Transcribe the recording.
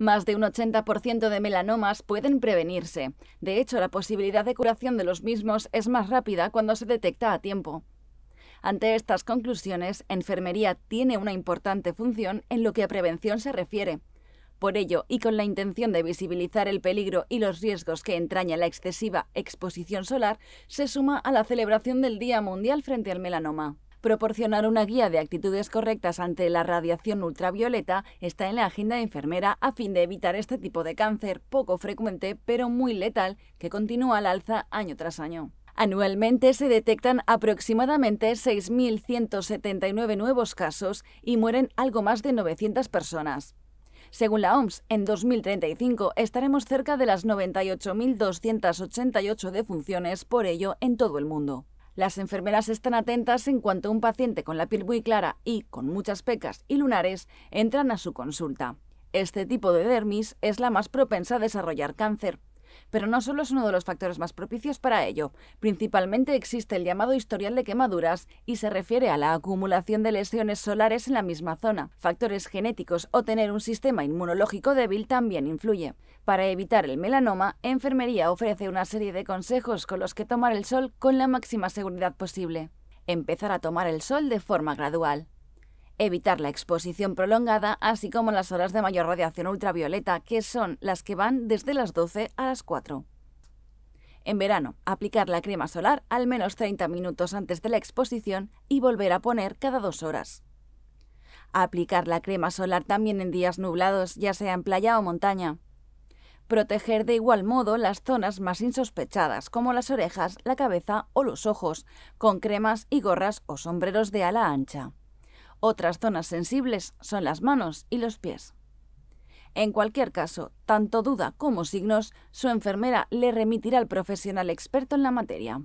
Más de un 80% de melanomas pueden prevenirse. De hecho, la posibilidad de curación de los mismos es más rápida cuando se detecta a tiempo. Ante estas conclusiones, enfermería tiene una importante función en lo que a prevención se refiere. Por ello, y con la intención de visibilizar el peligro y los riesgos que entraña la excesiva exposición solar, se suma a la celebración del Día Mundial frente al Melanoma. Proporcionar una guía de actitudes correctas ante la radiación ultravioleta está en la agenda de enfermera a fin de evitar este tipo de cáncer poco frecuente pero muy letal que continúa al alza año tras año. Anualmente se detectan aproximadamente 6.179 nuevos casos y mueren algo más de 900 personas. Según la OMS, en 2035 estaremos cerca de las 98.288 defunciones por ello en todo el mundo. Las enfermeras están atentas en cuanto un paciente con la piel muy clara y con muchas pecas y lunares entran a su consulta. Este tipo de dermis es la más propensa a desarrollar cáncer. Pero no solo es uno de los factores más propicios para ello. Principalmente existe el llamado historial de quemaduras y se refiere a la acumulación de lesiones solares en la misma zona. Factores genéticos o tener un sistema inmunológico débil también influye. Para evitar el melanoma, Enfermería ofrece una serie de consejos con los que tomar el sol con la máxima seguridad posible. Empezar a tomar el sol de forma gradual evitar la exposición prolongada, así como las horas de mayor radiación ultravioleta, que son las que van desde las 12 a las 4. En verano, aplicar la crema solar al menos 30 minutos antes de la exposición y volver a poner cada dos horas. Aplicar la crema solar también en días nublados, ya sea en playa o montaña. Proteger de igual modo las zonas más insospechadas, como las orejas, la cabeza o los ojos, con cremas y gorras o sombreros de ala ancha. Otras zonas sensibles son las manos y los pies. En cualquier caso, tanto duda como signos, su enfermera le remitirá al profesional experto en la materia.